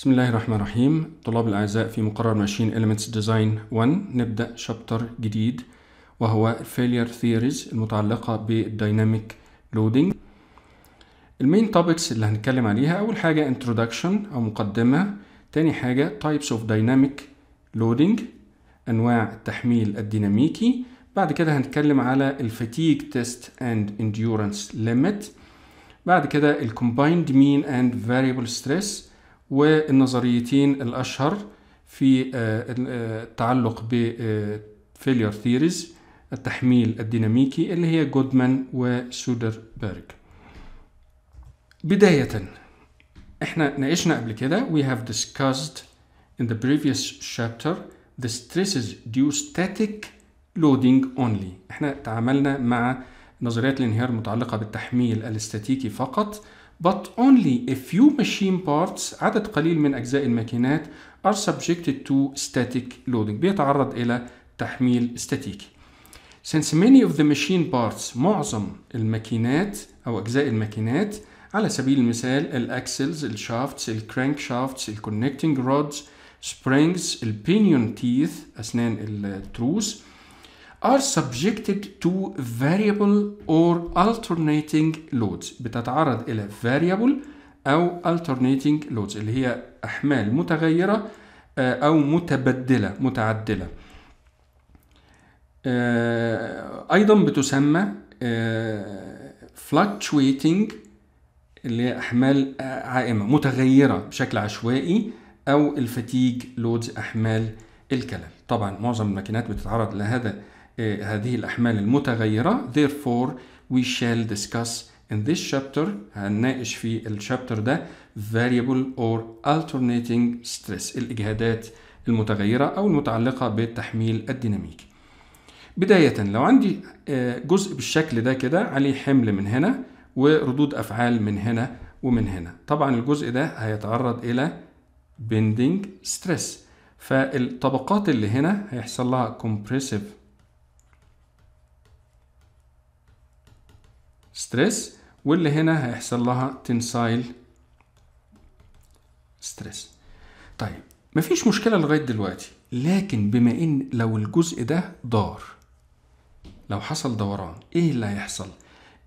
بسم الله الرحمن الرحيم طلاب الأعزاء في مقرر ماشين Elements Design 1 نبدأ شابتر جديد وهو Failure Theories المتعلقة بالديناميك Loading المين توبكس اللي هنتكلم عليها أول حاجة Introduction أو مقدمة تاني حاجة Types of Dynamic Loading أنواع التحميل الديناميكي بعد كده هنتكلم على الفاتيج تيست اند انديورنس ليميت بعد كده الكومبايند مين اند فاريبل ستريس والنظريتين الأشهر في التعلق بفيلير ثيريز التحميل الديناميكي اللي هي جودمان وسودربيرج بداية احنا ناقشنا قبل كده we have discussed in the previous chapter the stresses due static loading only احنا تعاملنا مع نظريات الانهيار المتعلقة بالتحميل الاستاتيكي فقط but only a few machine parts عدد قليل من أجزاء الماكينات are subjected to static loading بيتعرض إلى تحميل استاتيكي since many of the machine parts معظم الماكينات أو أجزاء الماكينات على سبيل المثال الأكسلز الشافتس الكرانك شافتس الكونكتنج رودز springs البينيون تيث أسنان التروس are subjected to variable or alternating loads بتتعرض إلى variable أو alternating loads اللي هي أحمال متغيرة آه، أو متبدلة متعدلة آه، أيضا بتسمى آه، fluctuating اللي هي أحمال عائمة متغيرة بشكل عشوائي أو الفتيج لودز أحمال الكلل طبعا معظم الماكينات بتتعرض لهذا هذه الأحمال المتغيرة therefore we shall discuss in this chapter هنناقش في الشابتر ده variable or alternating stress الإجهادات المتغيرة أو المتعلقة بالتحميل الديناميكي بداية لو عندي آه، جزء بالشكل ده كده عليه حمل من هنا وردود أفعال من هنا ومن هنا طبعا الجزء ده هيتعرض إلى bending stress فالطبقات اللي هنا هيحصل لها compressive ستريس واللي هنا هيحصل لها تنسايل ستريس طيب مفيش مشكلة لغاية دلوقتي لكن بما ان لو الجزء ده دار لو حصل دوران ايه اللي هيحصل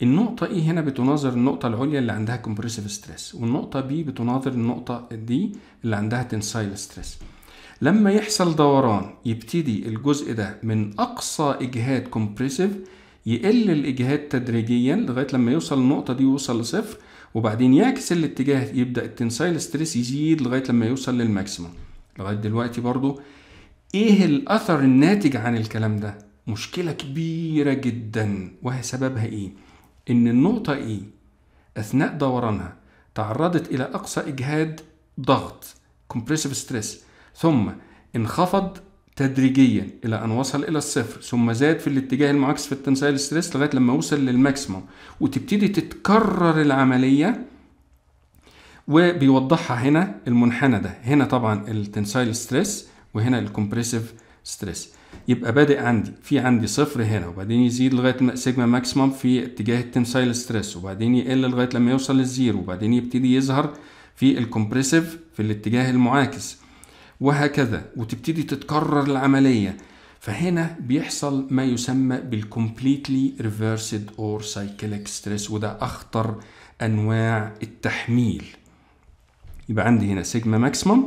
النقطة إيه هنا بتناظر النقطة العليا اللي عندها كومبريسيف ستريس والنقطة B بتناظر النقطة دي اللي عندها تنسايل ستريس لما يحصل دوران يبتدي الجزء ده من أقصى إجهاد كومبريسيف يقل الإجهاد تدريجيا لغاية لما يوصل النقطة دي ويوصل لصفر وبعدين يعكس الاتجاه يبدأ التنسايل ستريس يزيد لغاية لما يوصل للماكسيموم لغاية دلوقتي برضو إيه الأثر الناتج عن الكلام ده؟ مشكلة كبيرة جدا وهي سببها إيه؟ إن النقطة إيه أثناء دورانها تعرضت إلى أقصى إجهاد ضغط كومبريسيف ستريس ثم انخفض تدريجيا الى ان وصل الى الصفر ثم زاد في الاتجاه المعاكس في التنسيل ستريس لغايه لما وصل للماكسيموم وتبتدي تتكرر العمليه وبيوضحها هنا المنحنى ده هنا طبعا التنسيل ستريس وهنا الكومبريسيف ستريس يبقى بادئ عندي في عندي صفر هنا وبعدين يزيد لغايه سيجما ماكسيمم في اتجاه التنسيل ستريس وبعدين يقل لغايه لما يوصل للزيرو وبعدين يبتدي يظهر في الكومبريسيف في الاتجاه المعاكس وهكذا وتبتدي تتكرر العملية فهنا بيحصل ما يسمى بالcompletely reversed or cyclic stress وده أخطر أنواع التحميل يبقى عندي هنا سيجما ماكسيمم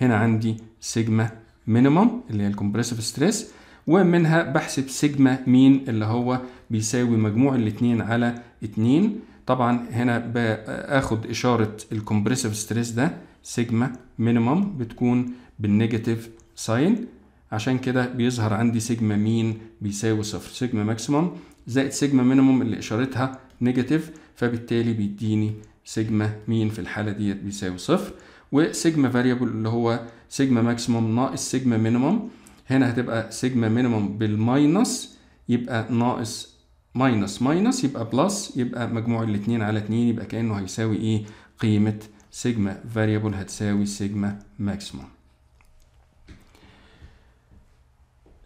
هنا عندي سيجما مينيمم اللي هي الكومبريسيف ستريس ومنها بحسب سيجما مين اللي هو بيساوي مجموع الاثنين على اثنين طبعا هنا باخد اشاره الكومبريسيف ستريس ده سيجما مينيمم بتكون بالنيجاتيف ساين عشان كده بيظهر عندي سيجما مين بيساوي صفر سيجما ماكسيموم زائد سيجما مينيموم اللي اشارتها نيجاتيف فبالتالي بيديني سيجما مين في الحالة ديت بيساوي صفر وسيجما فاريبل اللي هو سيجما ماكسيموم ناقص سيجما مينيموم هنا هتبقى سيجما مينيموم بالماينس يبقى ناقص ماينس ماينس يبقى بلس يبقى مجموع الاتنين على اتنين يبقى كأنه هيساوي ايه قيمة سيجما فاريبل هتساوي سيجما ماكسيموم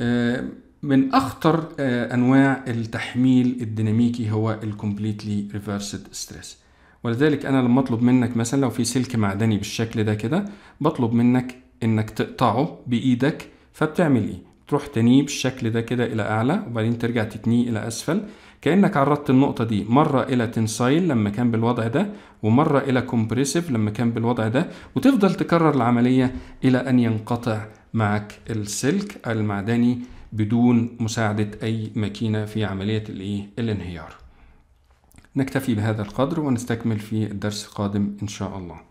آه، من اخطر آه، انواع التحميل الديناميكي هو الكومبليتلي ريفرسد ستريس ولذلك انا لما اطلب منك مثلا لو في سلك معدني بالشكل ده كده بطلب منك انك تقطعه بايدك فبتعمل ايه تروح تنيه بالشكل ده كده الى اعلى وبعدين ترجع تتنيه الى اسفل كانك عرضت النقطه دي مره الى تنسايل لما كان بالوضع ده ومره الى كومبريسيف لما كان بالوضع ده وتفضل تكرر العمليه الى ان ينقطع معك السلك المعدني بدون مساعدة أي ماكينة في عملية الانهيار نكتفي بهذا القدر ونستكمل في الدرس القادم إن شاء الله